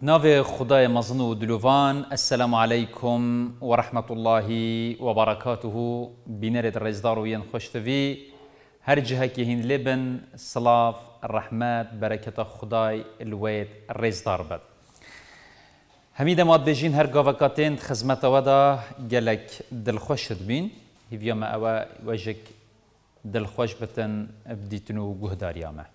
بناوی خدای مزن و دلوان السلام عليكم ورحمة الله وبركاته بنرد الرزدار وين و ین هر جهه که هین لبن صلاف الرحمات بركة خداي الويد الرزدار بد همیده ماد بجین هر گاوکاتین خزمت ودا گلک دلخوشت بین هیویا ما اوا وجک دلخوش بتن بدیتنو گهداریامه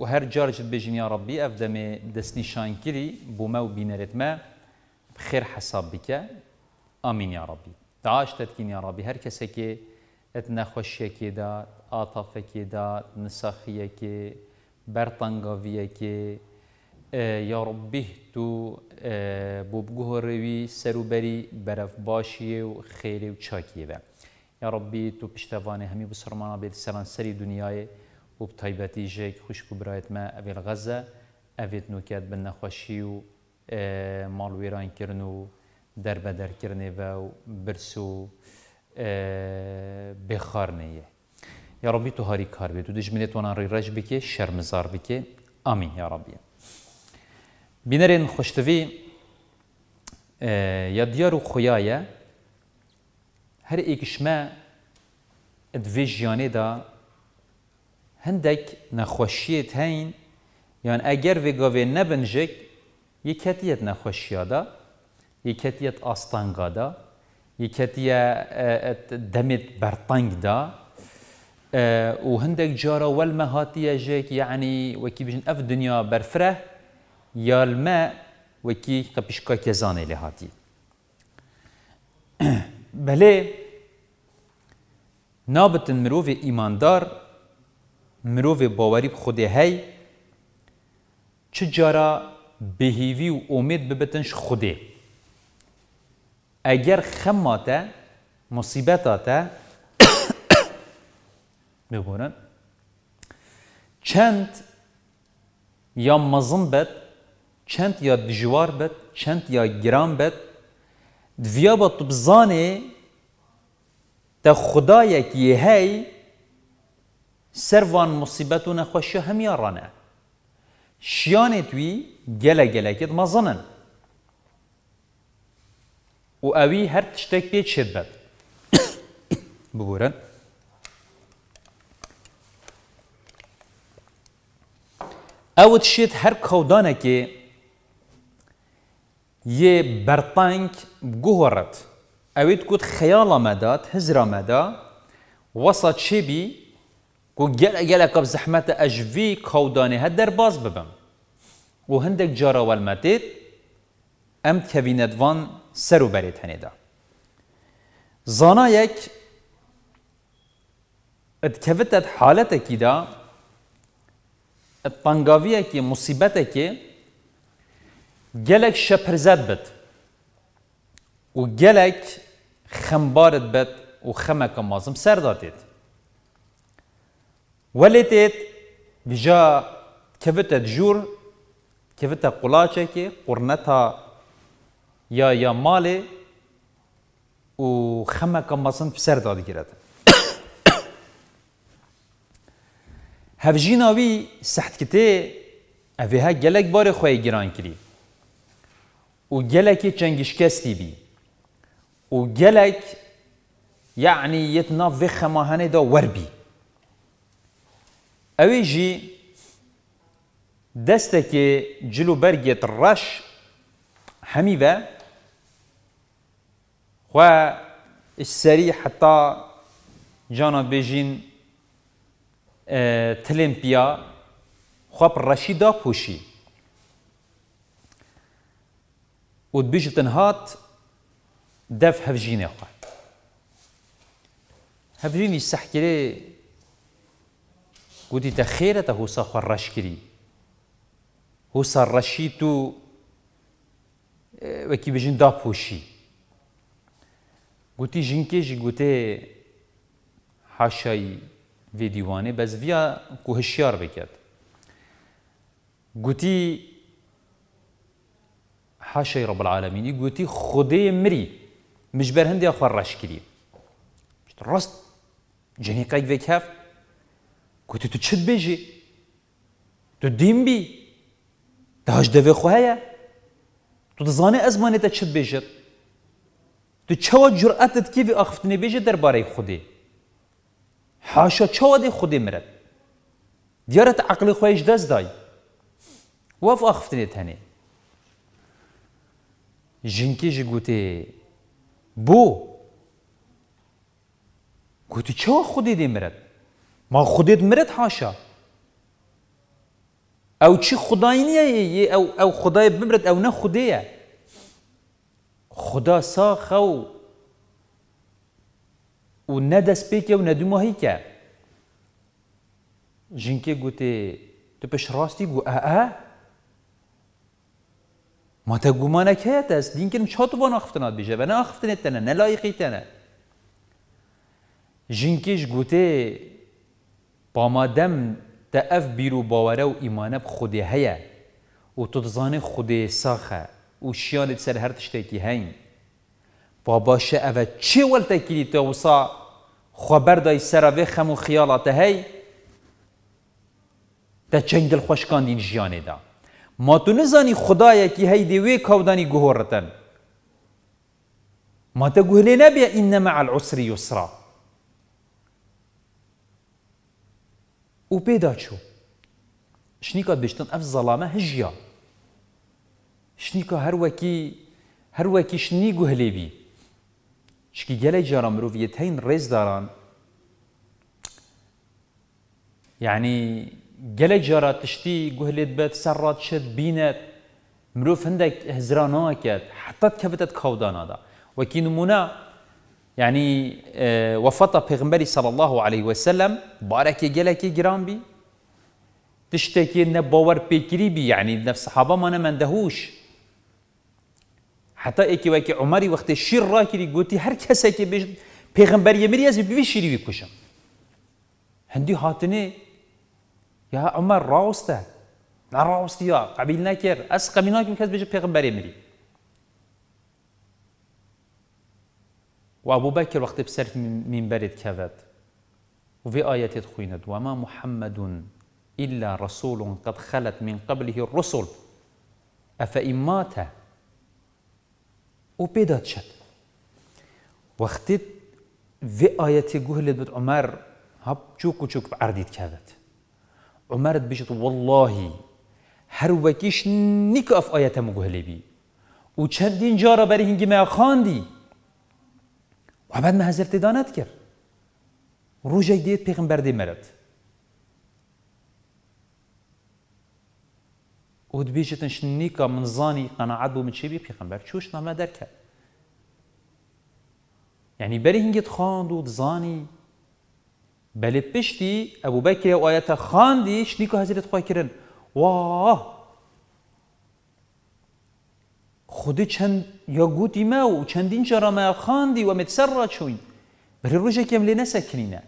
و هەر جارجت بێژین یا ڕبی ئەف دەمێ دەستنی شانکری بۆ مە و بینەرێتمە بخێر حەساب بکە ئامین یا ڕبی داعاش دەتکین یا ڕبی هەر کەسێکێ ئەت نەخۆشیەکێدا ئاتافەکێدا نسەخیەکێ بەرتەنگاویەکێ یا ڕبی تو بۆ بگوهۆڕێوی سەروبەری بەرەف باشیە و خێرێ و چاکیێ بە یا ڕبی تو پشتەوانێ هەمی بسرمانە بێت سەرەنسەری دنیاە و بتایبەتی ژێک خوشک و ما ئەێت غەزە ئەێت نوکات بن نەخۆشی و ماڵوێرانکردن و دەربە دەرکردێ بە و برس و بێخارنەیە یا ڕبی تو هاری کار بێت و دژمنێت تۆناڕی ڕێژ بکێ شەرمزار بکێ ئامین یا ڕبیە بینەرێن خوشتوی یا دیار و خویایە هەر ئێکشمە دوێ دا اگر في هەین نبنجك يكتية نخوشية دا يكتية أستانغا دا يكتية اه، اه، دمت برطانغ دا اه، و جارة والمهاتية جيك يعني وكي بجن أف دنيا برفره يا الماء وكي قبشكا كزاني لهاتي هاتی نابت نابەتن إيمان دار مروف باوری خودی هی چه جارا بهیوی و امید ببتنش خودی اگر خماته مصیبتاته بگورن چند یا مزن بد چند یا دجوار بد چند یا گران بد دویا با تو بزانی تا خدایک یه هی سروان مصیبت و نخوشی همیارانه شیانه توی گله گله کد مزنن و اوی هر تشتک پیچ شد بد ببورن او تشید هر کودانه که یه برطانک گوهرت اوید کود خیال آمداد هزر آمده وسط شبی کو گل گل کب زحمت اجوی کودانه هد در باز ببم و هندک جارا والمتید ام کویند وان سر و بری تنیدا زانا یک اتکوتت حالت کی دا اتپنگاوی کی مصیبت کی گلک شپرزد بد و گلک خمبارد بد و خمک مازم سر دادید Veletet vija kevete djur, kevete kulaçeke, kurneta ya ya malê û xemeka masin fi ser dadikirete. Hevjîna wî sehtkitê evê he gelek barê xwe giran kirî. û gelekê çengişkestî bî. û gelek yani yetna vê xemahanê da werbî. دسته ئەوەیژی دەستێکی جلوبەرگێت ڕەش هەمی بە اش سری حتا جانا بێژین آه، تلمپیا خواب دا پوشی و بژتن هات دف هفجینه خوارد هفجینی سحکره ودي تخيرة هو صخر رشكري هو صار رشيتو آه، وكي بجن دابوشي قوتي جنكيش قوتي إيه، حاشاي فيديواني بس فيا كو هشيار بكات قوتي إيه، حاشاي رب العالمين قوتي إيه، خدي مري مجبر هندي اخر رشكري رست جنيقك فيك هفت گوتی تو چت بێژی تو دیم بی داش دەوێ خوایە تو دەزانێ ئەزمانێتە چت بێژێت تو چاوە جورئەتت کیوی ئاخفتنی بێژێ دەربارەی خودی حاشا چاوە دێ خودی مرێت دیارە تا عقلی خۆیش دەست دای وەف ئاخفتنێت هەنێ ژینکێژی گوتێ بۆ گوتی چاوە خودی دێ مرێت ما خودت مرد حاشا او چی خدای نیه او او خدای بمرد او نه خدایه خدا ساخه و و نه دست پیکه و نه دو ماهی که جنکه گوته تو پش راستی گو اه اه ما تا گمانه که هیت است دین کنم چه تو وان آخفتنات بیشه بنا آخفتنه تنه نلایقی تنه جنکش گوته با بامادم تا اف بیرو باوره و ایمانه خودی هیا و تو دزانه خودی ساخه و شیانت سر هر تشتکی هین باشه اوه چه ولتا کلی تا وسا خبر دای و خم و خیالات هی تا چنگ دل خوش کندین جیانه دا ما تو نزانی خدای کی هی دیوی کودانی گهورتن ما تا گهلی نبیه این مع العسر یسرا و پێدا چوو شنیکە بشتن ئەف زەڵامە هژیا شنیکە هەروەکی هەروەکی شنی گوهلێبی شکی گەلەی جارە مرۆڤیت هەین ڕێزداران یعنی گەلەی جارە تشتی گوهلێت بێت سەرڕات شت بینێت مرۆڤ هەندێک هزرانەوەکەت حتەت کەبێتت دا وەکی نمونە يعني آه، وفتا پیغمبری صلی الله علیه و سلم بارکی گلکی گران بی تشتكي باور بكري بي يعني نفس صحابة ما مندهوش حتى اكي واكي عمري وقت الشر راكي لي قوتي هر كسا كي بيش پیغمبر يمري از بيشيري شيري بكشم هندي هاتني يا عمر راوستا نا راوستي يا قبيل ناكر اس قبيل ناكر كاز بيش پیغمبر يمري وابو بكر وقت من منبرت كذا وفي آية خويند وما محمد إلا رسول قد خلت من قبله الرسل أفإن مات وبيدات شد وقت في آية قهلت عمر هب جوك و چوک عردید کرد عمر بجد والله هر وكيش نیک اف آیت آية مگهلی بی و چندین جارا بری هنگی ما خاندي وبعد ما هزرت دانات كر روجا ديت بيغمبر دي مرد ود بيجت شنيكا من زاني قناعات بو من شبي بيغمبر چوش نعمل درکه يعني بلي هنجت خاند ود زاني بلي بشتي ابو بكر و خاندي شنيكا هزرت خويا كرن واه خودی چند یا گوتی ما و چندین جرا ما خاندی و متسرد چوین بری روشه کم لی نسکنینه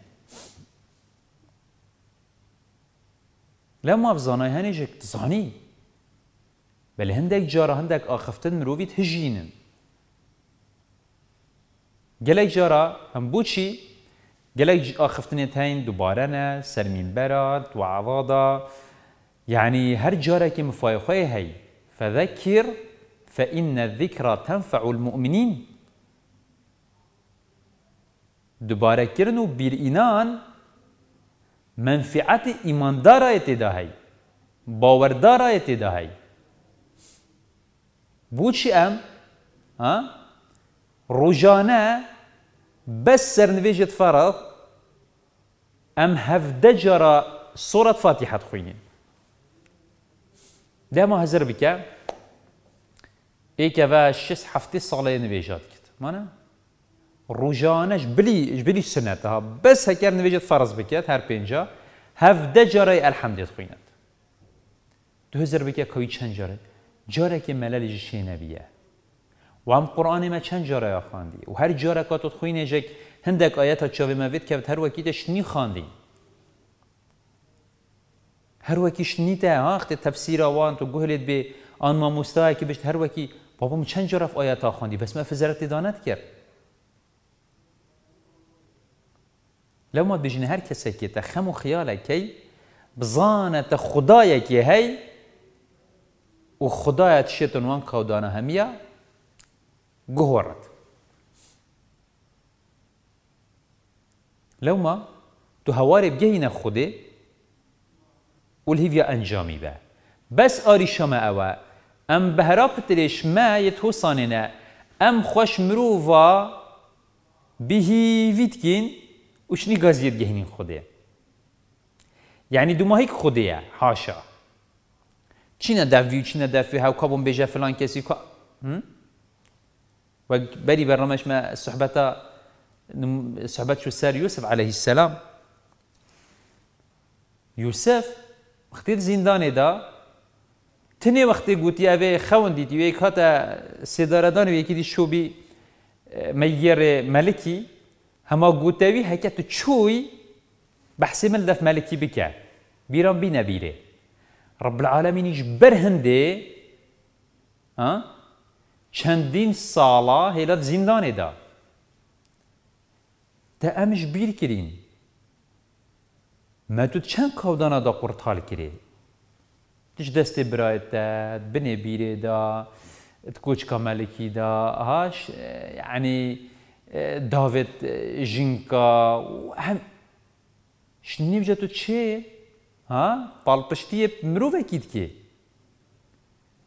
لما افزانای جکت زانی بل هندک جارا هندک آخفتن مروفيت هجینن گلک جارا هم بوچی گلک آخفتن تاین دوباره نه سرمین برات و عوادا یعنی هر جارا که مفایخوه هی فذکر فإن الذكرى تنفع المؤمنين دوباره كرنو بير إنان اینان إيمان دارا يتداهي باور دارا يتداهي بوشي ام؟ رجانا بس سرنفيجة فرض ام هفده سورة فاتحة فاتحة ده ما هزر بك پێکەوە شش هفته ساله نویجات کرد مانه روزانش بلی سنەتەها بەس هەکار نوێژێت فەرز بکێت الحمدیت خویند دو هزار ئەلحەمدێت کوی چند بکە جاره. که جارێ جشی نبیه و وام قرآن ما چند جارەیە خواندی و هەر هندک آیت ها چاوی موید که هر وکیتش نی خواندی تفسیر آوان تو تەفسیراوان به آن ما مستاهی که بشت وکی من چند جرف آیت ها بس ما فزرت دانت کرد لو ما هر کسی که تخم و خیال کی بزانت خدای که هی و خدایت شیطان وان دانه همیه گهورت لو تو هواری بگهین خوده و الهیویا انجامی به بس آری شما اوه ئەم بەهرا پترێش مایت هۆسانێنە ئەم خۆش مرۆڤ بهیڤیتکین وشنی گازیت گەهنین خودێ یعنی دوماهیک خودەیە هاشا چینە داوی چینە دافێ هاو كابون بيجا فلان و وەک بەری ما صحبتا صحبت شو سار یوسف عليه السلام یوسف وقتی دا تنی وقتی گوتی اوه خون دیدی و یک هاتا سداردان و یکی دی شوبی میر ملکی هما گوتاوی هکه تو چوی بحث من دف ملکی بکه بیران بی نبیره رب العالمینیش برهنده چندین سالا هیلات زندانه دا تا امش بیر کرین ما تو چند کودانا دا قرطال کرین تش دەستی برایتە بنێ بیرێدا کۆچکە مەلکیدا هاش عنی داوێت ژینکە هەم شنیبجە تو چێ ها پاڵپشتیە مرۆڤێکی دکێ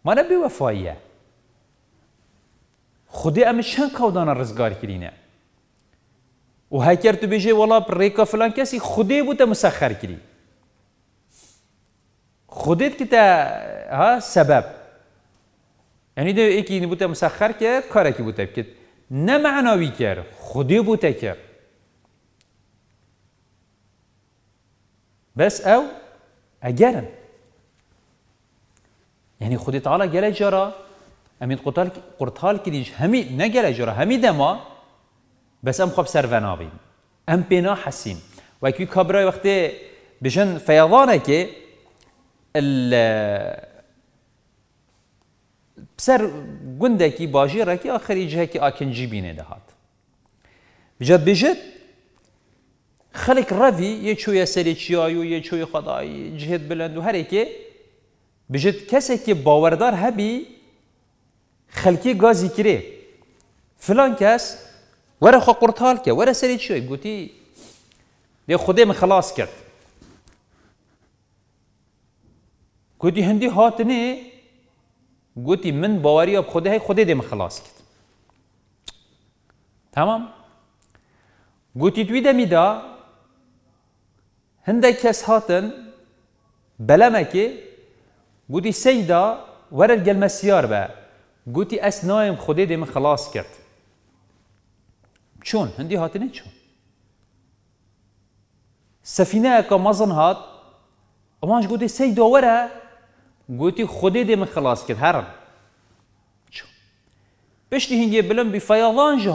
مانە بێوەفااییە خودی ئەمە چەند کەودانە ڕزگار کرینە و هەکرد تو بێژێ وڵا ڕێکە فلان کەسی خودێ بووتە مسەخەر کردی خودت که تا ها سبب یعنی ده یکی نبوده مسخر کرد کاری که بوده کرد نه معناوی کرد خودی بوده کرد بس او اجرم يعني خدي تعالى جل جرى امين قطال قرطال كديش همي نجل جرى همي دما بس ام خب سرفنا بين ام بينا حسين وكي كبرى وقت بجن فيضانك سەر گوندێکی باژێڕێکی ئاخەریجهەکی ئاکنجی دهات بجد بجد بژێت خەلێک ڕەوی یەکوێ سەری چیای و یەکوێ خدایی جهێت بلند و هەرێکێ بجد کەسێکی باوردار هەبی خەلکی گازی کرێ. فلان کەس وەرە خۆ قورتال کە وەرە سەری چی گوتی لێ خودێ من خلاص کرد. گوتی هندی هاتنه گوتی من باوری اب خوده های خوده دیم خلاص کرد تمام گوتی توی دمی دا هنده کس هاتن بلمکی گوتی سیدا ورد گل مسیار به گوتی اس نایم خوده دیم خلاص کرد چون هندی هاتنه چون سفینه اکا مزن هات امانش گوتی سیدا وره گویی خودی دێمە خلاص کرد هەرم پشتی هنگی بلم بی فەیاڵان ji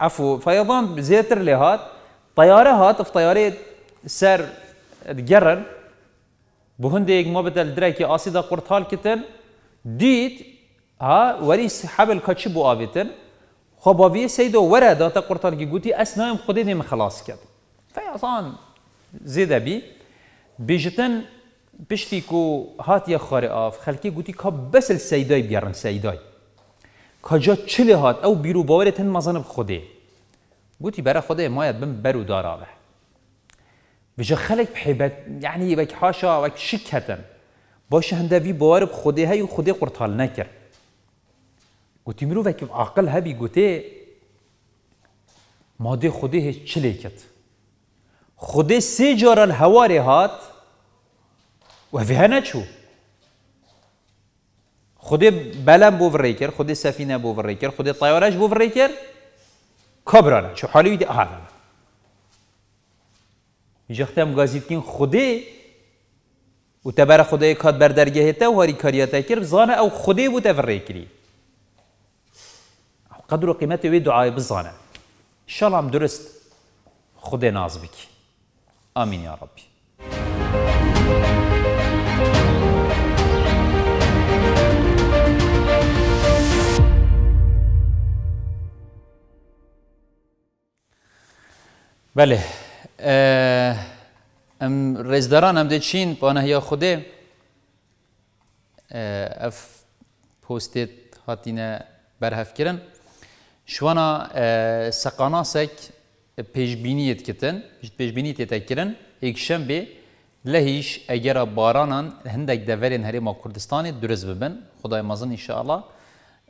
عفو ئەفو زیتر لهات طیاره هات اف طیاره سر سەر گەڕن بۆ هەندێک مە درکی آسیدا قرطال کتن دید ها وری وەری حەبل کەچی بۆ ئاوێتن خۆ باویە وره داتا قرطال قورتالگی گوتی ئەس نایم خودێ دێمە خلاص کرد فەیاڵان زێدەبی بێژتن پشتی کو یا خاره آف خلکی گوتی که بسل سیدای بیارن سیدای کجا چله هات او بیرو تن مزنه مزنب خوده گویی برای خوده مایت بم برو داراوه بجا خلک بحبت یعنی وک حاشا وک شک هتن باشه هنده وی باور خوده هی خوده قرطال نکر گوتی میرو وک عقل هبی گویی ماده خوده هیچ چله کت خوده سه جارال هواره هات وهفهانتشو خودی بلم بو وری کرد بو فريكر خدي سفينه بو فريكر خدي کبرانه بو فريكر ویدی شو حالي ودي کن خودی و تبر خدای کاد بر درگه تا و هاری كارياتا كير زانه او خدي بو تفری کری قدر و دعاي وی دعای بزانه شلام درست خودی ناز بکی آمین یا ربی بله ام رزداران هم ده چین پانه یا خوده اف پوستیت هاتینه برهف کرن شوانا سقانا سک پیشبینیت کتن پیشبینیت تکرن اکشم به لهیش اگر بارانان هندک دورین ما کردستانی درز ببن خدای مزن انشاءالله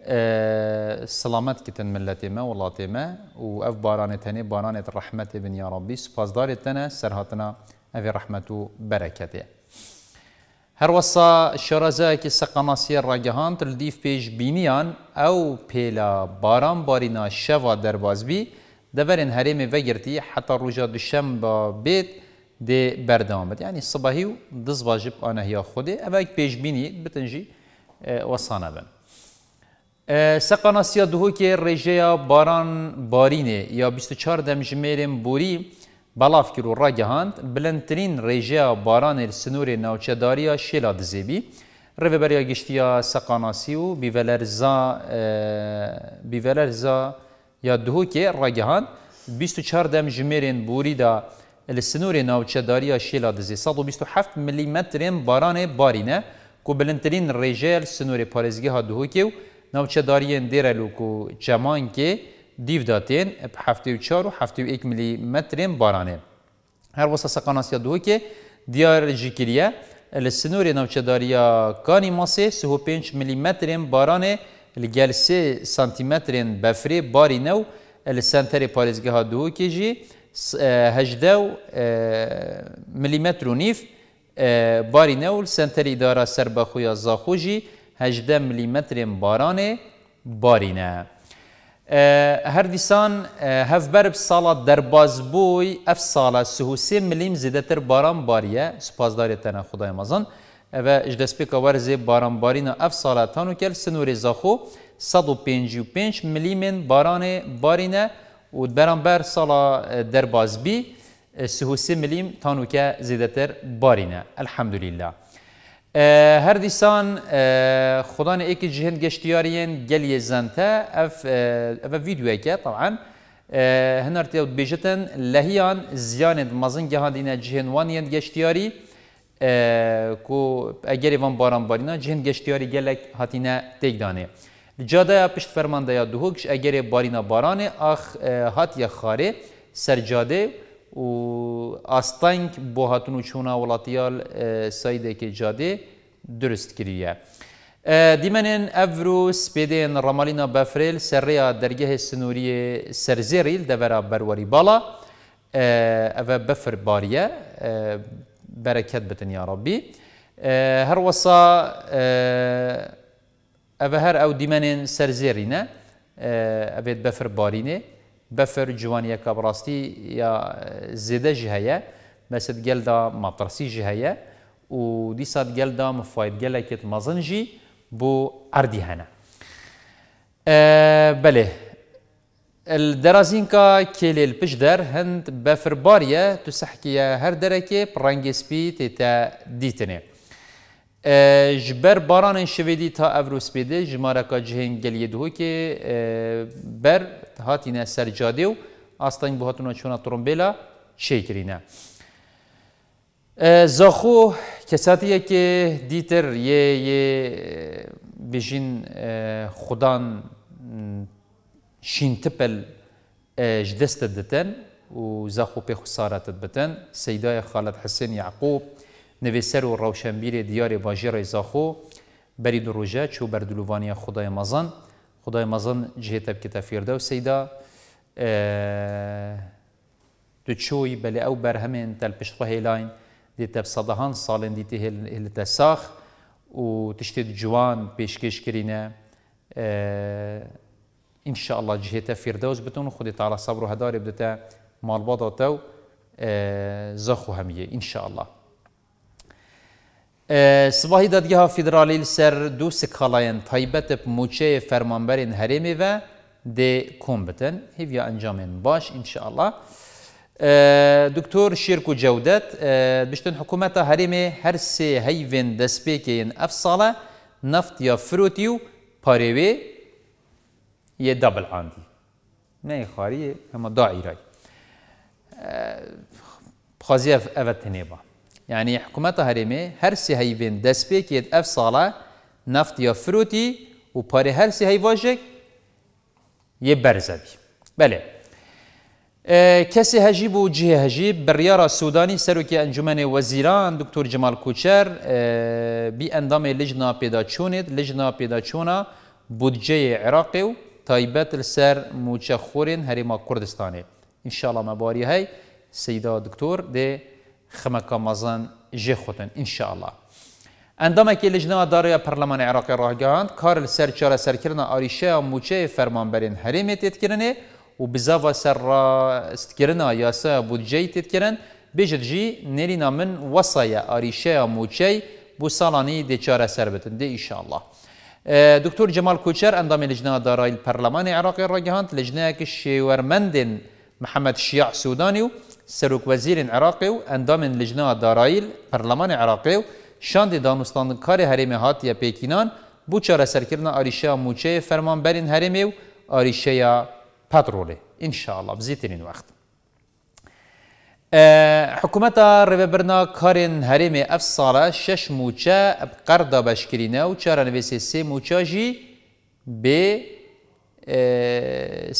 آه، سلامت کتن ملتی ما ولات ما و اف باران تنه باران رحمت بن یا ربی سپاسدار تنه سرحاتنا اف رحمت و برکته هر وصا شرزا که سقناسی راگهان دیف پیش بینیان او پیلا باران بارینا شوا درواز بی دورن هرم وگرتی حتی روژا با بیت دی بردامت یعنی يعني صبحی و دزواجب آنهیا خودی او اک پیش بینی بتنجی آه، وصانه بند سقنا سیا دهو که رژه باران بارینه یا 24 دمجمیرین بوری بلاف کرو را گهاند بلندترین رژه باران سنور نوچداری شیلا دزیبی روی بریا گشتیا سقاناسی و بیولرزا بیولرزا یا دهو که را گهاند 24 دمجمیرین بوری دا السنور نوچداری شیلا دزی 127 ملیمترین باران بارینه که بلندترین رژه سنور پارزگی ها دهو که ناوچهداری دیرلو کو چمان که دیو داتین ب 74 و 71 میلی متر بارانه هر وسط سقاناسیا دو که دیار جیکریه لسنور ناوچهداری کانی ماسه 35 میلی متر بارانه لگل سه سانتی متر بفری باری نو لسنتر پارزگاه دو که جی 18 مليمتر ونيف باري نول سنتر إدارة سربا خويا 18 میلیمتر باران بارینه هر دیسان هف برب سالا درباز بوی اف سالا سهو سه ملیم زیده تر باران باریه سپاسداری تنه خدای مازان و اجدس پی کور زی باران بارینا اف سالا تانو کل سنوری زاخو 155 ملیم باران بارینه و برانبر سالا درباز بی سهو سه ملیم تانو که زیده تر بارینه الحمدلله هر دیسان خدا نه ایک جهن گشتیارین گل یزنتا اف اف ویدیو که طبعا هنرتیو بیجتن لهیان زیاند مزن جهان دینه جهن وانیند گشتیاری کو اگر وان باران بارینا جهن گشتیاری گلک هاتینه تگدانه جاده پشت فرمانده یا دوهکش اگر بارینا بارانه اخ هات یا خاره سرجاده و آستانگ بو هاتون چونا ولاتیال اه، سید که جاده درست کریه اه، دیمنن افرو سپیدن رمالینا بفریل سریا درگه سنوری سرزیریل دورا برواری بالا او اه، بفر باریه برکت بتن یا ربی هر وصا او هر او دیمنن سرزیرینه او بفر بارینه بەفر جوانیەکە بڕاستی یا زێدەژ هەیە مەسد گەلدا ماترسیژ هەیە و دیسات گەلدا مفاید گەلێکت مەزنجی بۆ ئەردی هەنا. اه، بەێ دەازینکە کێلێل پشت دەر هەند بەفرباریە تو سەحکیە هەر دەرەکێ پڕەنگێسپی تێتە دیتنێ. ji ber baranên şivedî ta Evrospêdê ji mareka cihên geliye dihokê ber hatîne sercadê û astayên buhatûna çûna trombêla çêkirîne. Zaxo kesatiyekê dîtir yê yê bijîn xudan şîn tipel ji dest diten û zaxo pê xusaratet bitin, Seydaya Xalet Hesên Yaqub, نویسر و روشنبیر دیار واژی زاخو بری دو روژه چو بردلوانی خدای مزان خدای مزان جهه تب که تفیرده و سیده اه، دو چوی بلی او برهمین تل پشتخو هیلاین تب صدهان سالن دیتی هل تساخ و تشتید جوان پیشکش کرینه اه، ان شاء الله جهت فردوس بتون خود تعالی صبر و هداری بدتا مال بضا تو اه، زخو همیه ان شاء الله سپاهی دادگاه فدرالی سر دو سکالاین تایبت موچه فرمانبرین هرمی و دی کم بتن هیویا انجام باش انشاءالله اه، دکتور شیرکو جودت اه، بشتن حکومت هرمی هر سی هیوین دسپیکین اف ساله نفت یا فروتیو پاریوی یه دبل آندی نه خاریه هم دا ایرای اه، خازی افتنه با يعني حكومات هرمي هر سي هاي بين دس يد اف صالة نفط يا فروتي و باري هر سي هاي واجك يبرزا بي بله اه كسي هجيب و جيه هجيب بريارة سوداني سروكي انجمن وزيران دكتور جمال كوچر اه بي اندام لجنة پيدا لجنة پيدا چونة بودجي عراقي و طيبات السر موچخورين هرمى كردستاني ان شاء الله مباري هاي سيدا دكتور دي خمەکە مەزان ژێ خوتن ئینشاءله. ئەندامێکی لەژنەوە دارەیە پەرلەمان عێراقی ڕاگەاند کار لە سەر چارە سەرکردە ئاریشەیە موچەیە فەرمانبەرین هەرێمێ تێتکردێ و بزاوە سەرڕاستکردە یاسە بودجەی بجد بێژتژی نێرینا من وەسایە موچه بو بۆ ساڵانی دێچارە سر بتن دێ ئیشاءله. دکتۆر جمال کوچەر ئەندامی لەژنا دارایی پەرلەمانی عراقی ڕاگەاند لەژنەیەکی شێوەرمەندن محمد شیع سوودانی سروک وزیر عراق و اندام لجنه دارایل پرلمان عراق و شاند دانستانکار حریم هاتیه پیکینان بو چاره سرکردن آریشه موچه فرمانبرین حریم و آریشه پتروله انشاءالله بزیترین وقت حکومت روبرنا کارن حریم اف ساله شش موچه قرده بشکرینه و چاره نویسه سه موچه جی به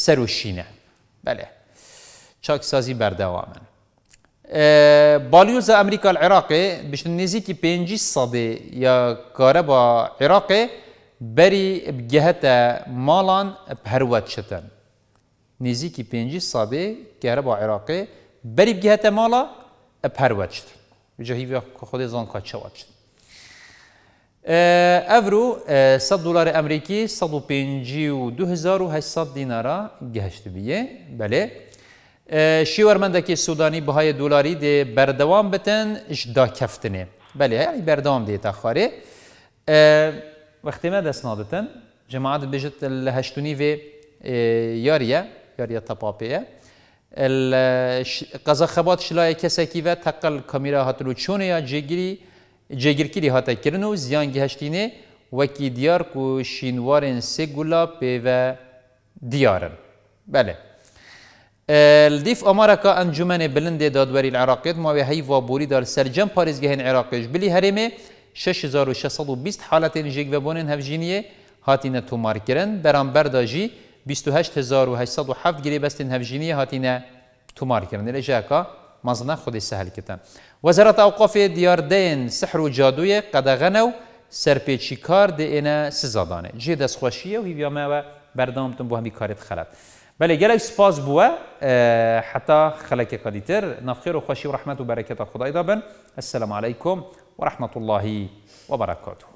سروشینه بله چاکسازی بەردەوامن. بالیۆزە ئەمریکا عێراقێ بشتن نزیکی پێنج سەدێ یا کارە بە عێراقێ بەری گەهتە ماڵان هەروەت شتن. نزیکی پێنج سادێ گەرە بە عێراقێ بەری گەهتە ماڵە هەروەت شتن. جهیوی خودی زان کاچەوە شتن. Evro 100 dolar Amerikî 150 و 2800 dinara gehştibiye belê شیورمندکی سودانی بهای دلاری دی بردوام بتن دا کفتنه بله یعنی بردوام دی تخاره وقتی ما دست نادتن جماعت بجت الهشتونی و یاریه یاریه تپاپیه قضا خبات شلای کسکی و تقل کامیرا هاتلو چونه یا جگیری جگیرکیری هاتا کرن و زیانگی هشتینه وکی دیار کو شینوارن سه گلا و دیارن بله دیف امارا انجمن بلند دادوری العراقیت ما به هی وابوری دار سرجم پارزگهن عراقیش بلی هرمه 6620 حالت جیک و بونن هفجینیه هاتینه تومار کرن برانبر 28807 گری بستین هفجینیه هاتینه تومار کرن لجا که مزنا خودی سهل کتن وزارت اوقاف دیار دین سحر و جادوی قدغنو سرپیچی کار دینه سزادانه جه دست خوشیه و هیویامه و بردامتون بو همی کارت بله گله سپاس بوه اه، حتی خلک قدیتر نفخیر و خوشی و رحمت و برکت خدای دابن السلام علیکم و رحمت الله و برکاته